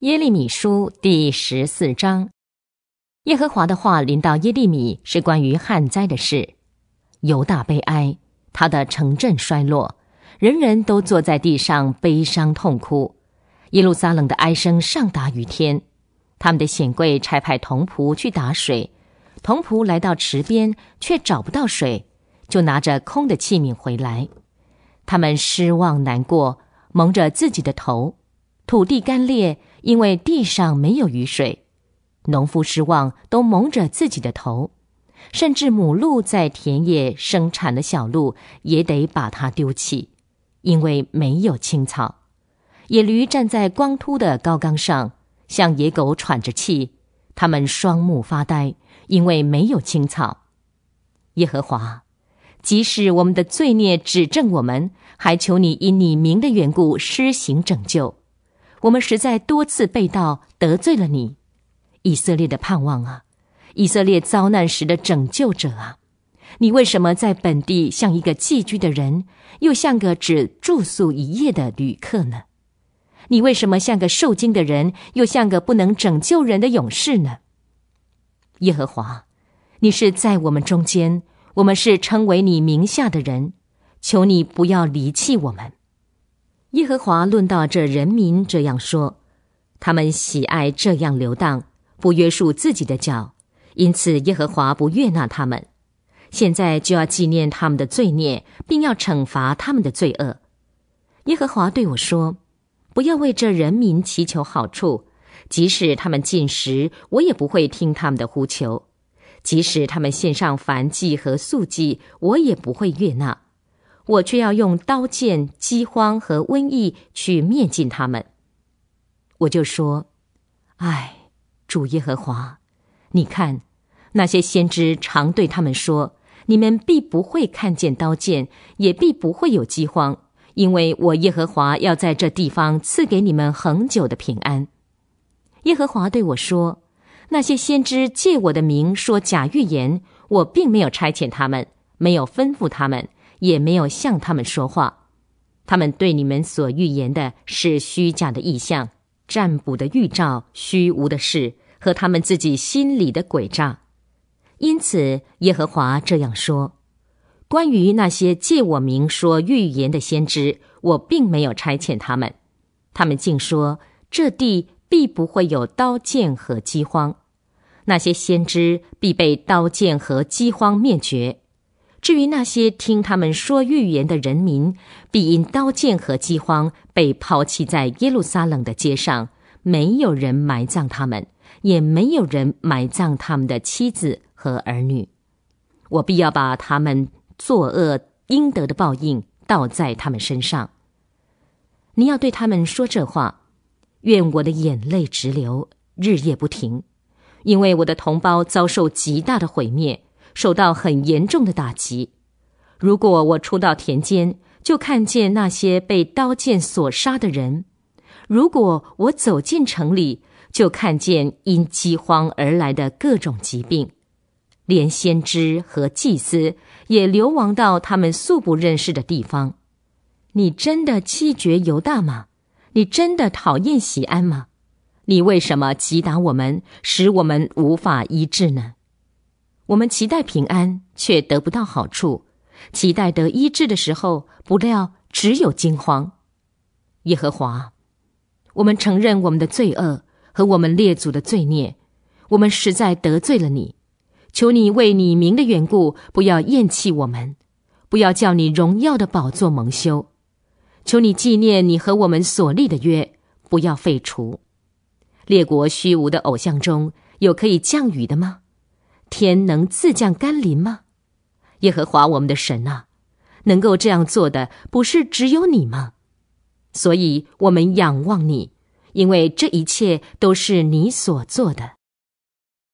耶利米书第十四章，耶和华的话临到耶利米，是关于旱灾的事。犹大悲哀，他的城镇衰落，人人都坐在地上悲伤痛哭。耶路撒冷的哀声上达于天，他们的显贵差派童仆去打水，童仆来到池边，却找不到水，就拿着空的器皿回来。他们失望难过，蒙着自己的头，土地干裂。因为地上没有雨水，农夫失望，都蒙着自己的头；甚至母鹿在田野生产的小鹿也得把它丢弃，因为没有青草。野驴站在光秃的高岗上，像野狗喘着气；它们双目发呆，因为没有青草。耶和华，即使我们的罪孽指证我们，还求你因你名的缘故施行拯救。我们实在多次被盗得罪了你，以色列的盼望啊，以色列遭难时的拯救者啊，你为什么在本地像一个寄居的人，又像个只住宿一夜的旅客呢？你为什么像个受惊的人，又像个不能拯救人的勇士呢？耶和华，你是在我们中间，我们是称为你名下的人，求你不要离弃我们。耶和华论到这人民这样说：他们喜爱这样流荡，不约束自己的脚，因此耶和华不悦纳他们。现在就要纪念他们的罪孽，并要惩罚他们的罪恶。耶和华对我说：“不要为这人民祈求好处，即使他们进食，我也不会听他们的呼求；即使他们献上燔祭和素祭，我也不会悦纳。”我却要用刀剑、饥荒和瘟疫去灭尽他们。我就说：“哎，主耶和华，你看，那些先知常对他们说：‘你们必不会看见刀剑，也必不会有饥荒，因为我耶和华要在这地方赐给你们恒久的平安。’”耶和华对我说：“那些先知借我的名说假预言，我并没有差遣他们，没有吩咐他们。”也没有向他们说话，他们对你们所预言的是虚假的意象、占卜的预兆、虚无的事和他们自己心里的诡诈。因此，耶和华这样说：关于那些借我名说预言的先知，我并没有差遣他们。他们竟说这地必不会有刀剑和饥荒，那些先知必被刀剑和饥荒灭绝。至于那些听他们说预言的人民，必因刀剑和饥荒被抛弃在耶路撒冷的街上，没有人埋葬他们，也没有人埋葬他们的妻子和儿女。我必要把他们作恶应得的报应倒在他们身上。你要对他们说这话：愿我的眼泪直流，日夜不停，因为我的同胞遭受极大的毁灭。受到很严重的打击。如果我出到田间，就看见那些被刀剑所杀的人；如果我走进城里，就看见因饥荒而来的各种疾病。连先知和祭司也流亡到他们素不认识的地方。你真的弃绝犹大吗？你真的讨厌喜安吗？你为什么击打我们，使我们无法医治呢？我们期待平安，却得不到好处；期待得医治的时候，不料只有惊慌。耶和华，我们承认我们的罪恶和我们列祖的罪孽，我们实在得罪了你。求你为你名的缘故，不要厌弃我们，不要叫你荣耀的宝座蒙羞。求你纪念你和我们所立的约，不要废除。列国虚无的偶像中有可以降雨的吗？天能自降甘霖吗？耶和华我们的神呐，能够这样做的不是只有你吗？所以我们仰望你，因为这一切都是你所做的。